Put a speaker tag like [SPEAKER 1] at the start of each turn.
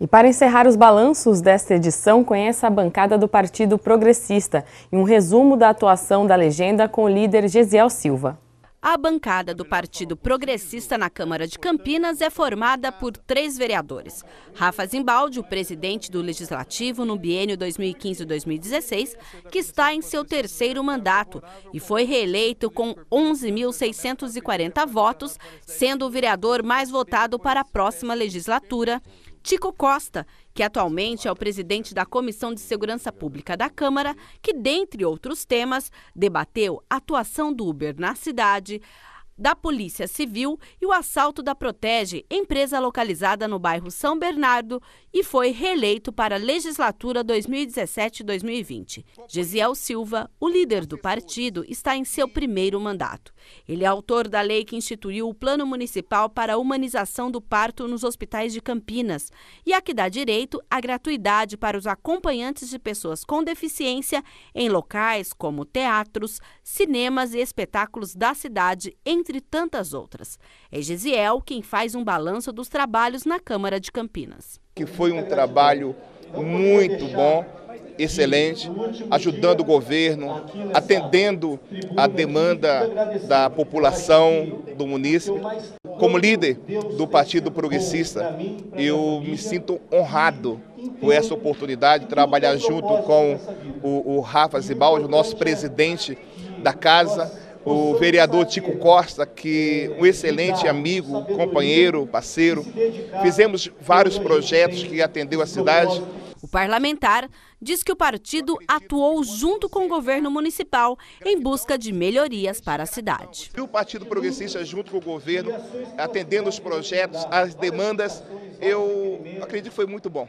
[SPEAKER 1] E para encerrar os balanços desta edição, conheça a bancada do Partido Progressista e um resumo da atuação da legenda com o líder Gesiel Silva. A bancada do Partido Progressista na Câmara de Campinas é formada por três vereadores. Rafa Zimbaldi, o presidente do Legislativo no biênio 2015-2016, que está em seu terceiro mandato e foi reeleito com 11.640 votos, sendo o vereador mais votado para a próxima legislatura. Tico Costa, que atualmente é o presidente da Comissão de Segurança Pública da Câmara, que, dentre outros temas, debateu a atuação do Uber na cidade, da Polícia Civil e o assalto da Protege, empresa localizada no bairro São Bernardo, e foi reeleito para a legislatura 2017-2020. Gesiel Silva, o líder do partido, está em seu primeiro mandato. Ele é autor da lei que instituiu o Plano Municipal para a Humanização do Parto nos Hospitais de Campinas e a que dá direito à gratuidade para os acompanhantes de pessoas com deficiência em locais como teatros, cinemas e espetáculos da cidade em entre tantas outras. É Gesiel quem faz um balanço dos trabalhos na Câmara de Campinas.
[SPEAKER 2] Que foi um trabalho muito bom, excelente, ajudando o governo, atendendo a demanda da população do município. Como líder do Partido Progressista, eu me sinto honrado por essa oportunidade de trabalhar junto com o, o Rafa Zibaldi, o nosso presidente da casa, o vereador Tico Costa, que um excelente amigo, companheiro, parceiro. Fizemos vários projetos que atendeu a cidade.
[SPEAKER 1] O parlamentar diz que o partido atuou junto com o governo municipal em busca de melhorias para a
[SPEAKER 2] cidade. E o Partido Progressista, junto com o governo, atendendo os projetos, as demandas, eu acredito que foi muito bom.